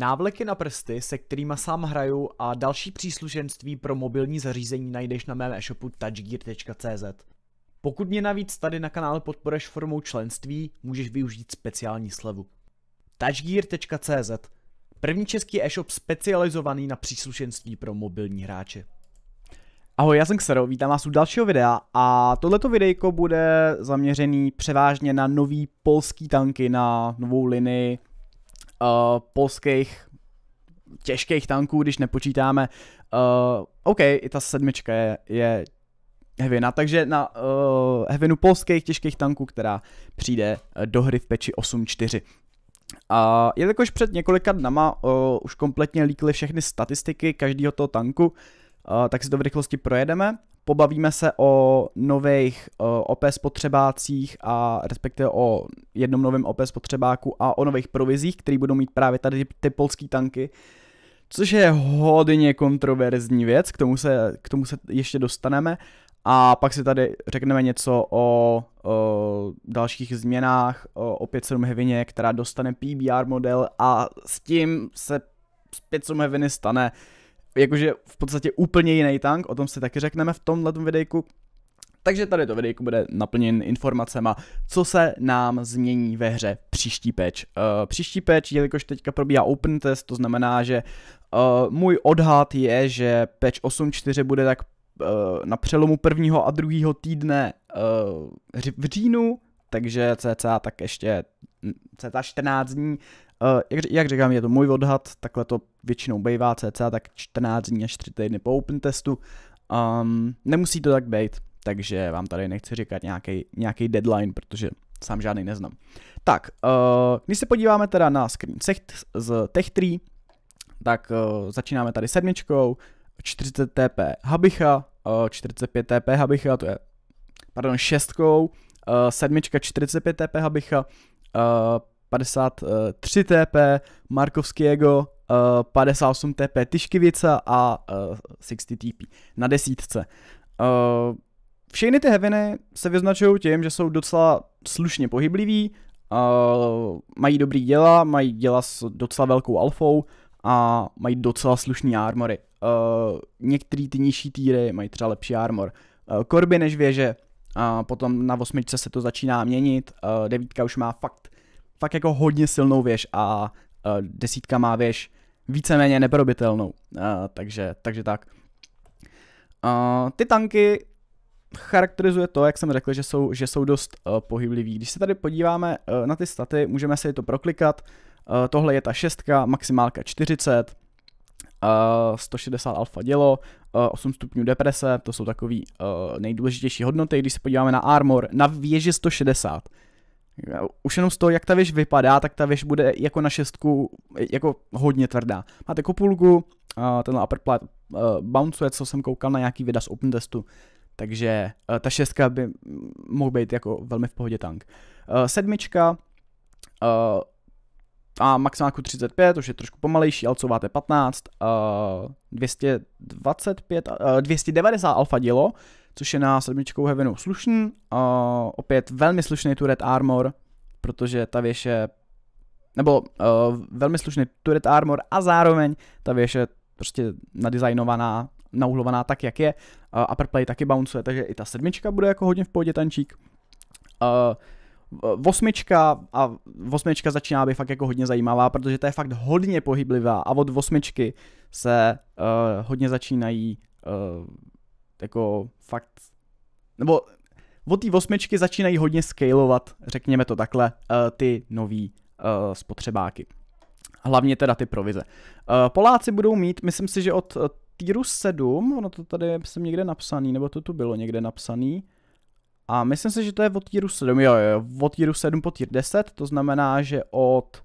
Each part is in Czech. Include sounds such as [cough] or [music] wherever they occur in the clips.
Návleky na prsty, se kterými sám hraju a další příslušenství pro mobilní zařízení najdeš na mém e-shopu touchgear.cz. Pokud mě navíc tady na kanále podporeš formou členství, můžeš využít speciální slevu. touchgear.cz První český e-shop specializovaný na příslušenství pro mobilní hráče. Ahoj, já jsem Xero, vítám vás u dalšího videa a tohleto videjko bude zaměřený převážně na nový polský tanky, na novou linii uh, polských těžkých tanků, když nepočítáme. Uh, OK, i ta sedmička je, je Hevina, takže na uh, eh, Hevinu polských těžkých tanků, která přijde do hry v peči 8.4. A jelikož před několika dnama uh, už kompletně líkly všechny statistiky každého toho tanku, uh, tak si to v rychlosti projedeme. Pobavíme se o nových OP spotřebácích a respektive o jednom novém OP spotřebáku a o nových provizích, které budou mít právě tady ty polské tanky. Což je hodně kontroverzní věc, k tomu se, k tomu se ještě dostaneme. A pak si tady řekneme něco o, o dalších změnách, o, o 5.7 hevině, která dostane PBR model a s tím se z 5.7 heviny stane uh, jakože v podstatě úplně jiný tank, o tom si taky řekneme v tomhle videjku. Takže tady to videjko bude naplněn informacema, co se nám změní ve hře příští patch. Uh, příští patch, jelikož teďka probíhá open test, to znamená, že uh, můj odhad je, že patch 8.4 bude tak uh, na přelomu prvního a druhého týdne uh, v říjnu, takže cca tak ještě cca 14 dní, Eh, jak, jak říkám, je to můj odhad, takhle to většinou bývá cca tak 14 dní až 3 týdny po open testu. Um, nemusí to tak být, takže vám tady nechci říkat nějaký deadline, protože sám žádný neznám. Tak, uh, když se podíváme teda na screen z Tech3, tak uh, začínáme tady sedmičkou, 40 TP Habicha, uh, 45 TP Habicha, to je, pardon, šestkou, uh, sedmička 45 TP Habicha, uh, 53 TP, Markovského, 58 TP Tyškivica a 60 eh, TP na desítce. Eh, všechny ty heviny se vyznačují tím, že jsou docela slušně pohybliví, eh, mají dobrý děla, mají děla s docela velkou alfou a mají docela slušný armory. Některý ty nižší týry mají třeba lepší armor. Korby než věže, a potom na osmičce se to začíná měnit, devítka už má fakt fakt jako hodně silnou věž a uh, desítka má věž víceméně neprobitelnou. Uh, takže, takže tak. Uh, ty tanky charakterizuje to, jak jsem řekl, že jsou, že jsou dost uh, e, pohybliví. Když se tady podíváme uh, na ty staty, můžeme si to proklikat. Uh, tohle je ta šestka, maximálka 40, uh, 160 alfa dělo, uh, 8 stupňů deprese, to jsou takové uh, nejdůležitější hodnoty. Když se podíváme na armor, na věži 160, už jenom z toho, jak ta věž vypadá, tak ta věž bude jako na šestku jako hodně tvrdá. Máte kopulku, tenhle upper plat eh, bouncuje, co jsem koukal na nějaký videa z open testu, takže eh, ta šestka by mohl být jako velmi v pohodě tank. Eh, sedmička, a maximálku 35, už je trošku pomalejší, alcováte 15, uh, 225, uh, 290 alfa dělo, což je na sedmičkou Heavenu slušný. Uh, opět velmi slušný tu Red Armor, protože ta věž je, nebo uh, velmi slušný tu Red Armor a zároveň ta věž je prostě nadizajnovaná, nauhlovaná tak, jak je. Uh, upper play taky bouncuje, takže i ta sedmička bude jako hodně v pohodě tančík. Uh, Osmička a osmička začíná být fakt jako hodně zajímavá, protože ta je fakt hodně pohyblivá a od osmičky se uh, hodně začínají uh, jako fakt, nebo od té osmičky začínají hodně scalovat, řekněme to takhle, eh, ty nový eh, spotřebáky. Hlavně teda ty provize. Eh, Poláci budou mít, myslím si, že od týru 7, ono to tady jsem někde napsaný, nebo to tu bylo někde napsaný, a myslím si, že to je od týru 7, jo, jo, od týru 7 po týr 10, to znamená, že od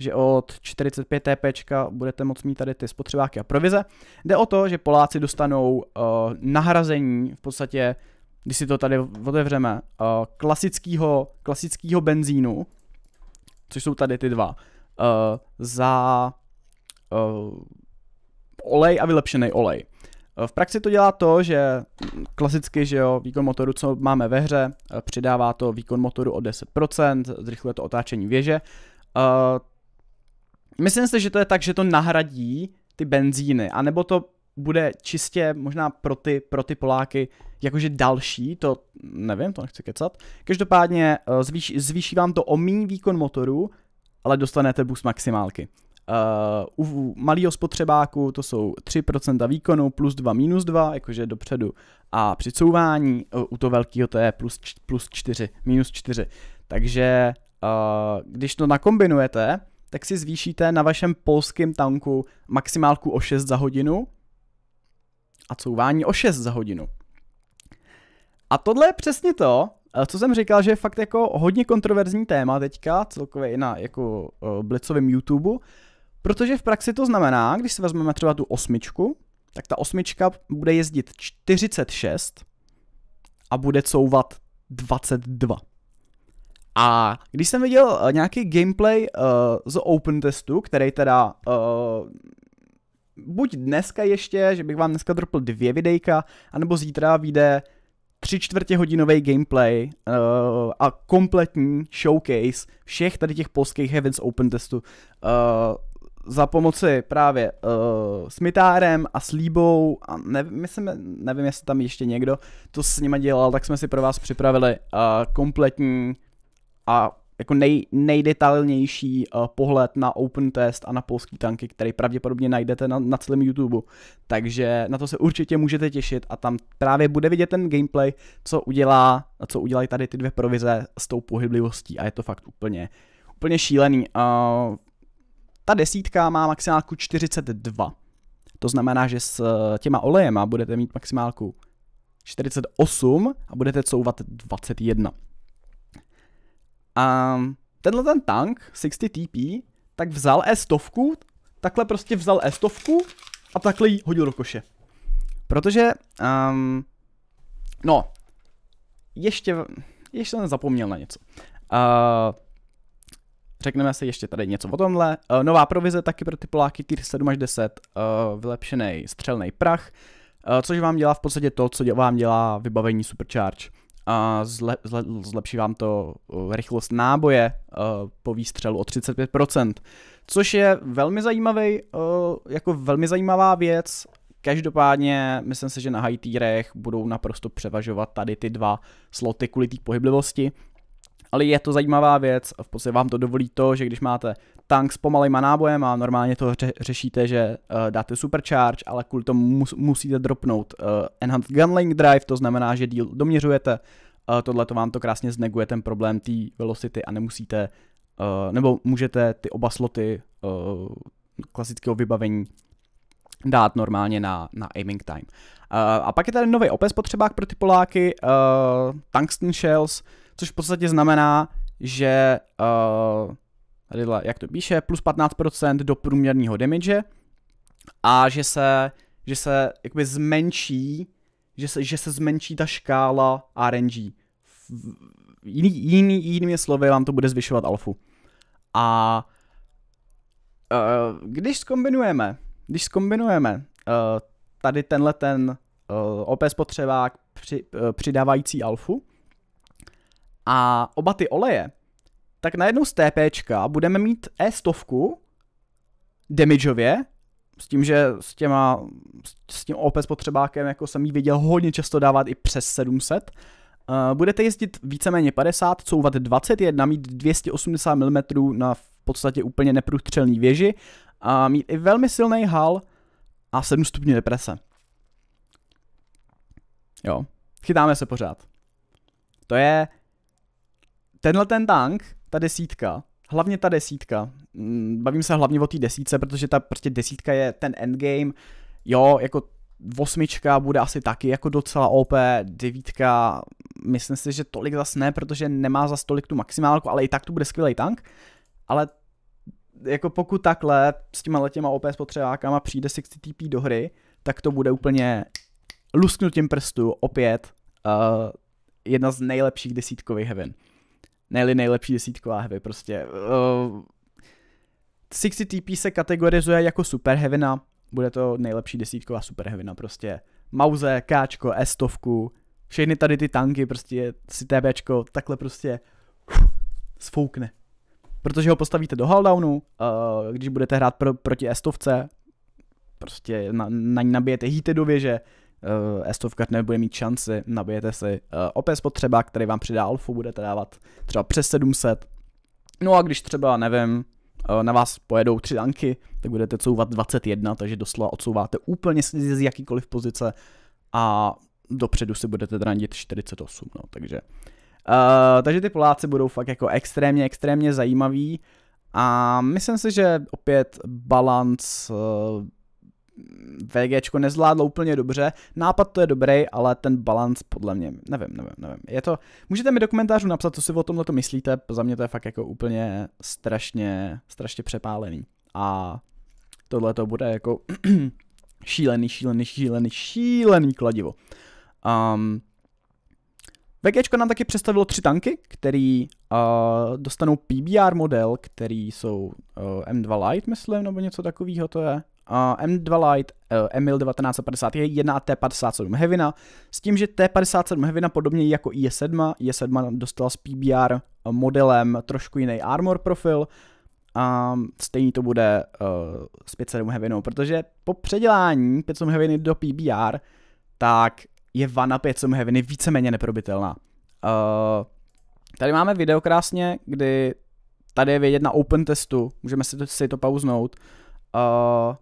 že od 45 TP budete moc mít tady ty spotřebáky a provize. Jde o to, že Poláci dostanou uh, nahrazení v podstatě, když si to tady otevřeme, uh, eh, klasického, klasického benzínu, což jsou tady ty dva, uh, za uh, olej a vylepšený olej. V praxi to dělá to, že klasicky, že jo, výkon motoru, co máme ve hře, přidává to výkon motoru o 10%, zrychluje to otáčení věže. Uh, Myslím si, že to je tak, že to nahradí ty benzíny, anebo to bude čistě možná pro ty, pro ty Poláky jakože další, to nevím, to nechci kecat. Každopádně eh, zvýš, zvýší vám to o míň výkon motoru, ale dostanete bus maximálky. Uh, u malého spotřebáku to jsou 3% výkonu plus 2 minus 2, jakože dopředu a při couvání, uh, u toho velkého to je plus, plus 4, minus 4. Takže uh, když to nakombinujete, tak si zvýšíte na vašem polském tanku maximálku o 6 za hodinu a couvání o 6 za hodinu. A tohle je přesně to, eh, co jsem říkal, že je fakt jako hodně kontroverzní téma teďka, celkově i na jako eh, blicovém YouTube, protože v praxi to znamená, když si vezmeme třeba tu osmičku, tak ta osmička bude jezdit 46 a bude couvat 22. A když jsem viděl uh, nějaký gameplay uh, z Open testu, který teda uh, buď dneska ještě, že bych vám dneska dropl dvě videjka, anebo zítra vyjde tři čtvrtě hodinový gameplay uh, a kompletní showcase všech tady těch polských Heavens Open testu uh, za pomoci právě uh, Smitárem a Slíbou a nevím, myslím, nevím, jestli tam ještě někdo to s nima dělal, tak jsme si pro vás připravili uh, kompletní a jako nej, nejdetailnější uh, pohled na open test a na polský tanky, který pravděpodobně najdete na, na celém YouTube. Takže na to se určitě můžete těšit a tam právě bude vidět ten gameplay, co udělá, co udělají tady ty dvě provize s tou pohyblivostí a je to fakt úplně, úplně šílený. Uh, ta desítka má maximálku 42. To znamená, že s eh, těma olejema budete mít maximálku 48 a budete couvat 21. A tenhle ten tank, 60 TP, tak vzal E100, takhle prostě vzal E100 a takhle ji hodil do koše. Protože, um, no, ještě, ještě jsem zapomněl na něco. Uh, řekneme si ještě tady něco o tomhle. Uh, nová provize taky pro ty Poláky, tier 7 až 10, uh, eh, vylepšený střelný prach, uh, což vám dělá v podstatě to, co dě, vám dělá vybavení Supercharge a zle, zle, zlepší vám to eh, rychlost náboje eh, po výstřelu o 35%, což je velmi zajímavý, eh, jako velmi zajímavá věc. Každopádně myslím si, že na high tierech budou naprosto převažovat tady ty dva sloty kvůli té pohyblivosti ale je to zajímavá věc v podstatě vám to dovolí to, že když máte tank s pomalejma nábojem a normálně to ře- řešíte, že uh, dáte supercharge, ale kvůli tomu mus- musíte dropnout uh, Enhanced Gunlink Drive, to znamená, že díl doměřujete, uh, tohle to vám to krásně zneguje ten problém té velocity a nemusíte, uh, nebo můžete ty oba sloty uh, klasického vybavení dát normálně na, na aiming time. Uh, a pak je tady nový opět spotřebák pro ty Poláky, uh, Tungsten Shells, uh, což v podstatě znamená, že uh, tady jak to píše, plus 15% do průměrného damage a že se, že se jakoby zmenší, že se, že se zmenší ta škála RNG. jiný, jiný, jinými slovy vám to bude zvyšovat alfu. A uh, když skombinujeme, když skombinujeme uh, eh, tady tenhle ten uh, OP spotřebák při, uh, přidávající alfu, a oba ty oleje, tak najednou z TPčka budeme mít E100 damageově, s tím, že s, těma, s tím OP spotřebákem, jako jsem ji viděl hodně často dávat i přes 700, eh, budete jezdit víceméně 50, couvat 21, mít 280 mm na v podstatě úplně neprůstřelný věži a mít i velmi silný hal a 7 stupňů deprese. Jo, chytáme se pořád. To je tenhle ten tank, ta desítka, hlavně ta desítka, mm, bavím se hlavně o té desítce, protože ta prostě desítka je ten endgame, jo, jako osmička bude asi taky jako docela OP, devítka, myslím si, že tolik zas ne, protože nemá za tolik tu maximálku, ale i tak tu bude skvělý tank, ale jako pokud takhle s těma letěma OP spotřebákama přijde 60 TP do hry, tak to bude úplně lusknutím prstu opět uh, jedna z nejlepších desítkových heaven ne nejlepší desítková heavy, prostě. Uh, 60 TP se kategorizuje jako super heavyna, bude to nejlepší desítková super heavyna, prostě. Mauze, káčko, s všechny tady ty tanky, prostě si TBčko takhle prostě uf, sfoukne. Protože ho postavíte do Halldownu, uh, eh, když budete hrát pro, proti Estovce, prostě na, na ní nabijete hity do věže, Eh, S-stovkař nebude mít šanci, nabijete si eh, opět spotřeba, který vám přidá alfu, budete dávat třeba přes 700. No a když třeba, nevím, eh, na vás pojedou tři tanky, tak budete couvat 21, takže doslova odsouváte úplně z jakýkoliv pozice a dopředu si budete drandit 48, no, takže. Uh, takže ty Poláci budou fakt jako extrémně, extrémně zajímaví a myslím si, že opět balans uh, VGčko nezvládlo úplně dobře. Nápad to je dobrý, ale ten balans podle mě, nevím, nevím, nevím. Je to, můžete mi do komentářů napsat, co si o tomhle to myslíte, za mě to je fakt jako úplně strašně, strašně přepálený. A tohle to bude jako [clears throat] šílený, šílený, šílený, šílený kladivo. Um, VGčko nám taky představilo tři tanky, který uh, dostanou PBR model, který jsou uh, M2 Light, myslím, nebo něco takového to je. Uh, M2 Lite uh, Emil 1950 je 1 T57 Hevina, s tím, že T57 Hevina podobně jako i7, i7 dostala s PBR eh, modelem trošku jiný armor profil, a stejný to bude uh, s 57 Hevinou, protože po předělání 57 Heviny do PBR, tak je vana 57 Heviny víceméně neprobitelná. Uh, tady máme video krásně, kdy tady je vědět na open testu, můžeme si to, si to pauznout, uh,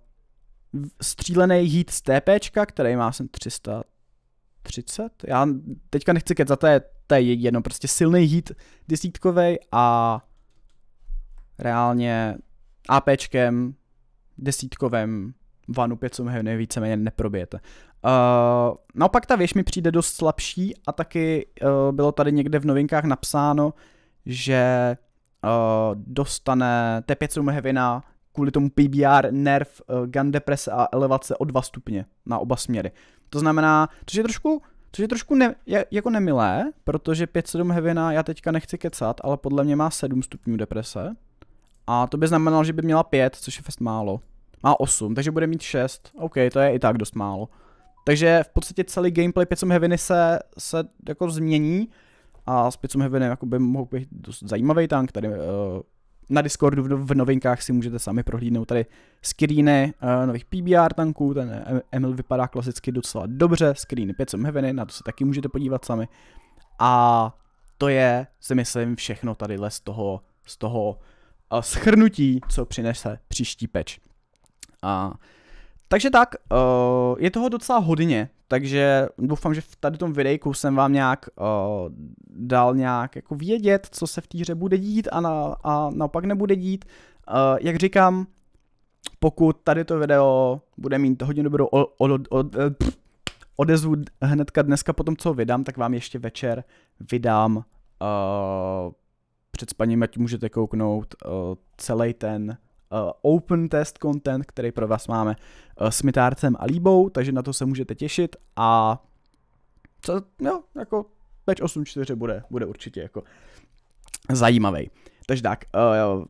střílený hit z TP, který má jsem 330. Já teďka nechci kecat, to je, to je jedno, prostě silný hit desítkovej a reálně APčkem desítkovém vanu 500 hevny víceméně neprobijete. Uh, eh, naopak no ta věž mi přijde dost slabší a taky uh, bylo tady někde v novinkách napsáno, že uh, dostane T5 na kvůli tomu PBR, nerv, eh, gun depress a elevace o dva stupně na oba směry. To znamená, což je trošku, což je trošku ne, jako nemilé, protože 5-7 hevina já teďka nechci kecat, ale podle mě má 7 stupňů deprese. A to by znamenalo, že by měla 5, což je fest málo. Má 8, takže bude mít 6. OK, to je i tak dost málo. Takže v podstatě celý gameplay 5 heviny se, se jako změní a s 5 heviny jako by mohl být dost zajímavý tank, tady uh, na Discordu no, v novinkách si můžete sami prohlídnout tady screeny uh, nových PBR tanků, ten e Emil vypadá klasicky docela dobře, screeny 5 Heaveny, na to se taky můžete podívat sami. A to je, si myslím, všechno tady z toho, z toho uh, schrnutí, co přinese příští peč. A uh, takže tak, uh, je toho docela hodně, takže doufám, že v tady tom videjku jsem vám nějak uh, dal nějak jako vědět, co se v té hře bude dít a, na, a naopak nebude dít. Uh, jak říkám, pokud tady to video bude mít hodně dobrou o, o, o, pff, odezvu hnedka dneska po tom, co vydám, tak vám ještě večer vydám uh, před spaním, ať můžete kouknout uh, celý ten Eh, open test content, který pro vás máme eh, s Mitárcem a Líbou, takže na to se můžete těšit a co, jo, no, jako patch 8.4 bude, bude určitě jako zajímavý. Takže tak, uh,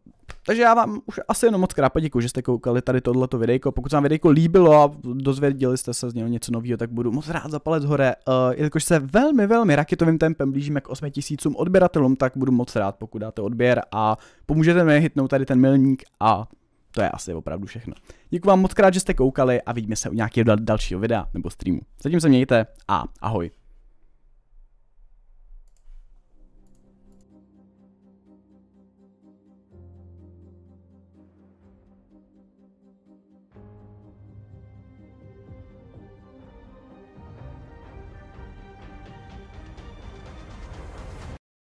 takže já vám už asi jenom moc krát děkuji, že jste koukali tady tohleto videjko. Pokud se vám videjko líbilo a dozvěděli jste se z něho něco nového, tak budu moc rád za palec hore. Uh, jelikož se velmi, velmi raketovým tempem blížíme k 8000 odběratelům, tak budu moc rád, pokud dáte odběr a pomůžete mi hitnout tady ten milník a to je asi opravdu všechno. Děkuji vám moc krát, že jste koukali a vidíme se u nějakého dalšího videa nebo streamu. Zatím se mějte a ahoj.